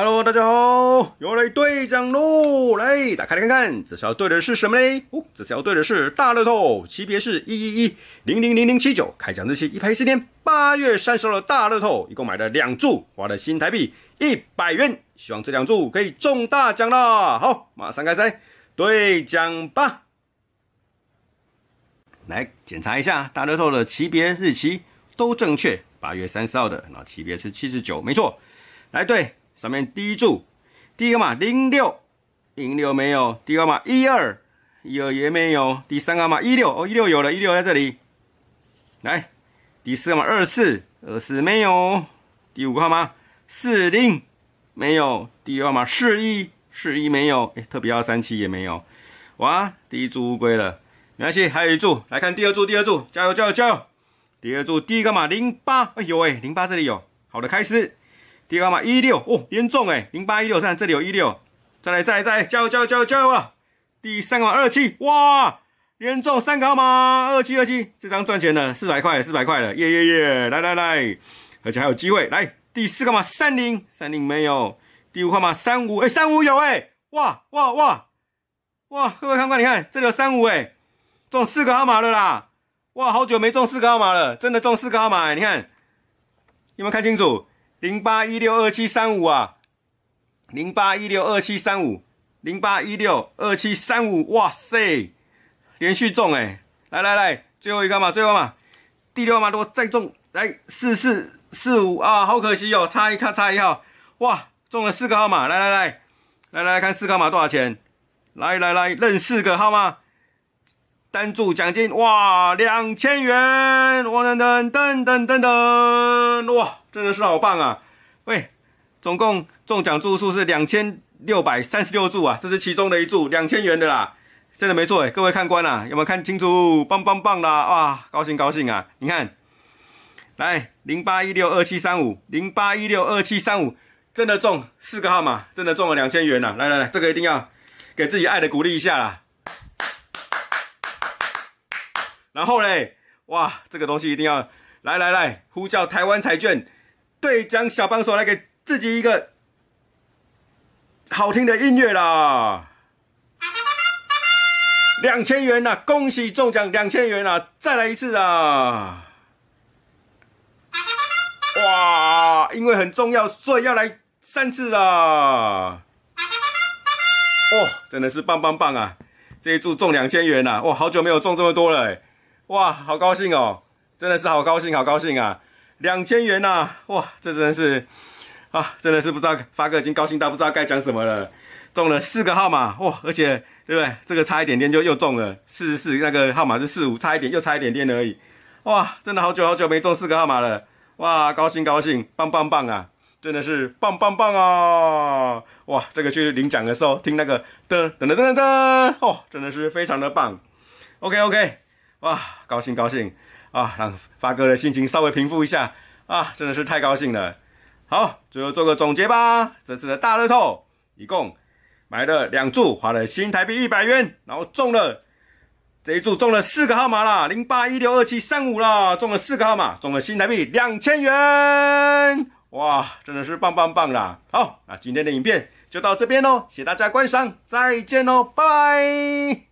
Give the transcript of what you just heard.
Hello，大家好，又来兑奖喽！来打开来看看，这要兑的是什么嘞？哦，这要兑的是大乐透，级别是一一一零零零零七九，开奖日期一排四年八月三十号的大乐透，一共买了两注，花了新台币一百元，希望这两注可以中大奖啦！好，马上开始兑奖吧。来检查一下，大乐透的级别日期都正确，八月三十号的，那级别是七十九，没错。来兑。上面第一注，第一个码零六，零六没有。第二个码一二，一二也没有。第三个码一六，哦一六有了一六在这里。来，第四个码二四，二四没有。第五个号码四零，没有。第六个号码四一，四一没有。哎，特别二三七也没有。哇，第一株乌龟了，没关系，还有一株，来看第二株第二株，加油加油加油！第二柱第一个码零八，哎呦喂，零八这里有，好的开始。第二个号码一六哦，严重哎，零八一六，看这里有一六，再来再来再来，加油加油加油加油啊！第三个码二七，哇，连中三个号码，二七二七，这张赚钱了，四百块四百块了，耶耶耶，来来来，而且还有机会，来。第四个码三零三零没有，第五号码三五哎三五有哎，哇哇哇哇，各位看官你看这里有三五哎，中四个号码了啦，哇，好久没中四个号码了，真的中四个号码，你看有没有看清楚？零八一六二七三五啊，零八一六二七三五，零八一六二七三五，哇塞，连续中哎，来来来，最后一个码，最后码，第六码如果再中，来四四四五啊，好可惜哦，差一卡，差一号，哇，中了四个号码，来来来，来来看四个号码多少钱，来来来，认四个号码。单注奖金哇，两千元！哇等等等等等等，哇，真的是好棒啊！喂，总共中奖注数是两千六百三十六注啊，这是其中的一注两千元的啦，真的没错诶各位看官啊，有没有看清楚？棒棒棒啦！哇，高兴高兴啊！你看，来零八一六二七三五零八一六二七三五，真的中四个号码，真的中了两千元了！来来来，这个一定要给自己爱的鼓励一下啦！然后嘞，哇，这个东西一定要来来来，呼叫台湾彩券对奖小帮手，来给自己一个好听的音乐啦！两千元呐，恭喜中奖两千元啦！再来一次啊！哇，因为很重要，所以要来三次啊！哇，真的是棒棒棒啊！这一注中两千元呐！哇，好久没有中这么多了。哇，好高兴哦！真的是好高兴，好高兴啊！两千元呐，哇，这真的是啊，真的是不知道发哥已经高兴到不知道该讲什么了。中了四个号码，哇，而且对不对？这个差一点点就又中了四十四，那个号码是四五，差一点又差一点点而已。哇，真的好久好久没中四个号码了，哇，高兴高兴，棒棒棒啊！真的是棒棒棒哦！哇，这个去领奖的时候听那个噔噔噔噔噔，哦，真的是非常的棒。OK OK。哇，高兴高兴啊！让发哥的心情稍微平复一下啊！真的是太高兴了。好，最后做个总结吧。这次的大乐透一共买了两注，花了新台币一百元，然后中了这一注中了四个号码啦，零八一六二七三五啦，中了四个号码，中了新台币两千元。哇，真的是棒棒棒啦！好，那今天的影片就到这边喽，谢谢大家观赏，再见喽，拜拜。